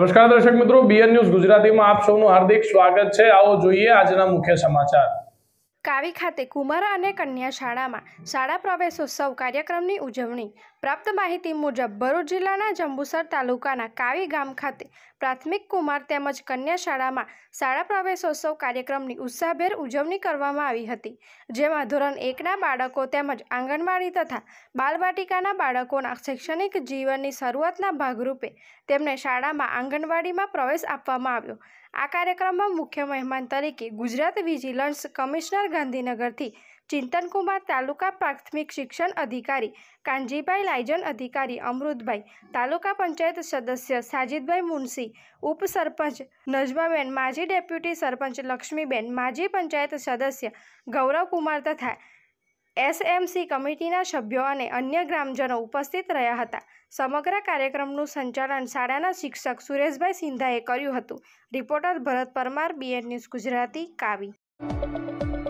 નમસ્કાર દર્શક મિત્રો બીએન ન્યૂઝ ગુજરાતીમાં આપ સૌનું હાર્દિક સ્વાગત છે આવો જોઈએ આજના મુખ્ય સમાચાર કાવી ખાતે કુમારા અને કન્યા શાળામાં શાળા પ્રવેશોત્સવ કાર્યક્રમની ઉજવણી પ્રાપ્ત માહિતી મુજબ ભરૂચ જિલ્લાના જંબુસર તાલુકાના કાવી ગામ ખાતે પ્રાથમિક કુમાર તેમજ કન્યા શાળામાં શાળા પ્રવેશોત્સવ કાર્યક્રમની ઉત્સાહભેર ઉજવણી કરવામાં આવી હતી જેમાં ધોરણ એકના બાળકો તેમજ આંગણવાડી તથા બાલવાટિકાના બાળકોના શૈક્ષણિક જીવનની શરૂઆતના ભાગરૂપે તેમને શાળામાં આંગણવાડીમાં પ્રવેશ આપવામાં આવ્યો આ કાર્યક્રમમાં મુખ્ય મહેમાન તરીકે ગુજરાત વિજિલન્સ કમિશનર ગાંધીનગરથી ચિંતનકુમાર તાલુકા પ્રાથમિક શિક્ષણ અધિકારી કાનજીભાઈ આયોજન અધિકારી અમૃતભાઈ તાલુકા પંચાયત સદસ્ય સાજીદભાઈ મુનશી ઉપસરપંચ નજમાબેન માજી ડેપ્યુટી સરપંચ લક્ષ્મીબેન માજી પંચાયત સદસ્ય ગૌરવકુમાર તથા એસએમસી કમિટીના સભ્યો અને અન્ય ગ્રામજનો ઉપસ્થિત રહ્યા હતા સમગ્ર કાર્યક્રમનું સંચાલન શાળાના શિક્ષક સુરેશભાઈ સિંધાએ કર્યું હતું reporter Bharat Parmar BN news Gujarati કાવી